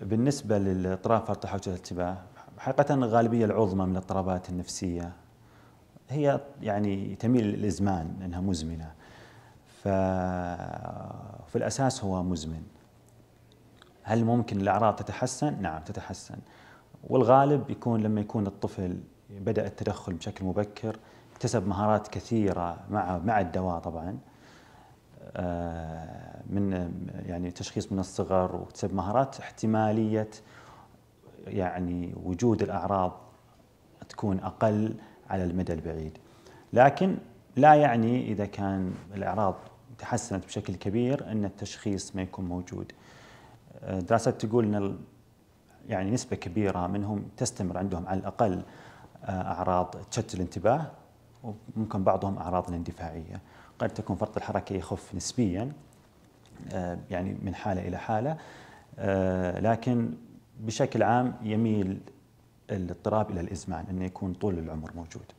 بالنسبة للاضطراب فرط حركه الانتباه حقيقة الغالبية العظمى من الاضطرابات النفسية هي يعني تميل للإزمان أنها مزمنة ففي الأساس هو مزمن هل ممكن الأعراض تتحسن؟ نعم تتحسن والغالب يكون لما يكون الطفل بدأ التدخل بشكل مبكر اكتسب مهارات كثيرة مع مع الدواء طبعا آه، من يعني تشخيص من الصغر واكتسب مهارات احتماليه يعني وجود الاعراض تكون اقل على المدى البعيد. لكن لا يعني اذا كان الاعراض تحسنت بشكل كبير ان التشخيص ما يكون موجود. دراسات تقول ان يعني نسبه كبيره منهم تستمر عندهم على الاقل آه، اعراض تشتت الانتباه وممكن بعضهم اعراض الاندفاعيه. قد تكون فرط الحركه يخف نسبيا آه، يعني من حالة إلى حالة آه، لكن بشكل عام يميل الاضطراب إلى الإزمان أنه يكون طول العمر موجود